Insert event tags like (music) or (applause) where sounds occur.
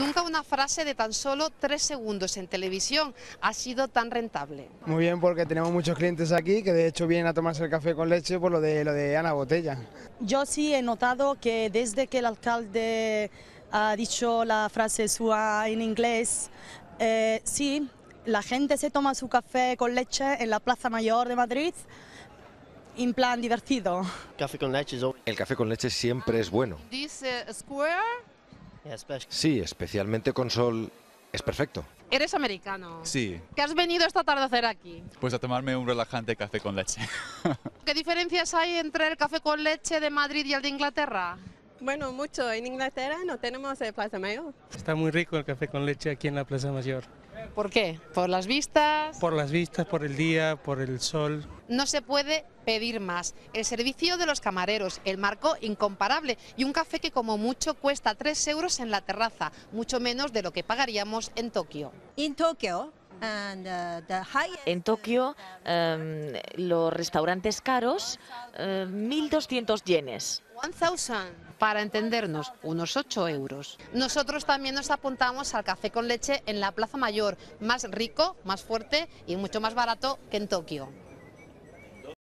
Nunca una frase de tan solo tres segundos en televisión ha sido tan rentable. Muy bien, porque tenemos muchos clientes aquí que de hecho vienen a tomarse el café con leche por lo de, lo de Ana Botella. Yo sí he notado que desde que el alcalde ha dicho la frase suya en inglés, eh, sí, la gente se toma su café con leche en la Plaza Mayor de Madrid en plan divertido. Café con leche. El café con leche siempre es bueno. This square Sí, especialmente con sol es perfecto. Eres americano. Sí. ¿Qué has venido esta tarde a hacer aquí? Pues a tomarme un relajante café con leche. (laughs) ¿Qué diferencias hay entre el café con leche de Madrid y el de Inglaterra? Bueno, mucho. En Inglaterra no tenemos el Plaza Mayor. Está muy rico el café con leche aquí en la Plaza Mayor. ¿Por qué? ¿Por las vistas? Por las vistas, por el día, por el sol. No se puede pedir más. El servicio de los camareros, el marco incomparable y un café que como mucho cuesta 3 euros en la terraza, mucho menos de lo que pagaríamos en Tokio. ¿En Tokio? Uh, en uh, Tokio, um, los restaurantes caros, 1.200 uh, yenes. para entendernos, unos 8 euros. Nosotros también nos apuntamos al café con leche en la Plaza Mayor, más rico, más fuerte y mucho más barato que en Tokio.